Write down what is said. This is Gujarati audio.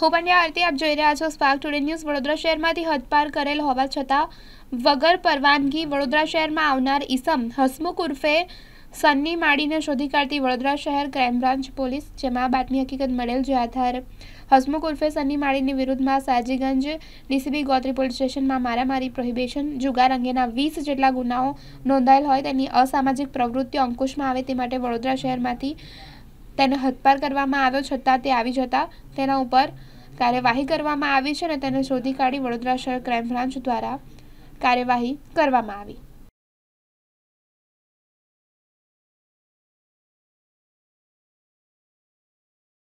હું પંડ્યા આરતી આપ જોઈ રહ્યા છો સ્પાર્ક ટુડે ન્યૂઝ વડોદરા શહેરમાંથી હદપાર કરેલ હોવા છતાં વગર પરવાનગી વડોદરા શહેરમાં આવનાર ઈસમ હસમુખ ઉર્ફે સન્ની માડીને શોધી કાઢતી વડોદરા શહેર ક્રાઇમ બ્રાન્ચ પોલીસ જેમાં આ બાતમી હકીકત મળેલ જે આધાર હસમુખ ઉર્ફે સન્ની માળીની વિરુદ્ધમાં સાજીગંજ ડીસીબી ગોત્રી પોલીસ સ્ટેશનમાં મારામારી પ્રોહિબેશન જુગાર અંગેના વીસ જેટલા ગુનાઓ નોંધાયેલ હોય તેની અસામાજિક પ્રવૃત્તિઓ અંકુશમાં આવે તે માટે વડોદરા શહેરમાંથી તેને હદપાર કરવામાં આવ્યો છતાં તે આવી જતા તેના ઉપર કાર્યવાહી કરવામાં આવી છે અને તેને શોધી કાઢી વડોદરા શહેર ક્રાઇમ બ્રાન્ચ દ્વારા કાર્યવાહી કરવામાં આવી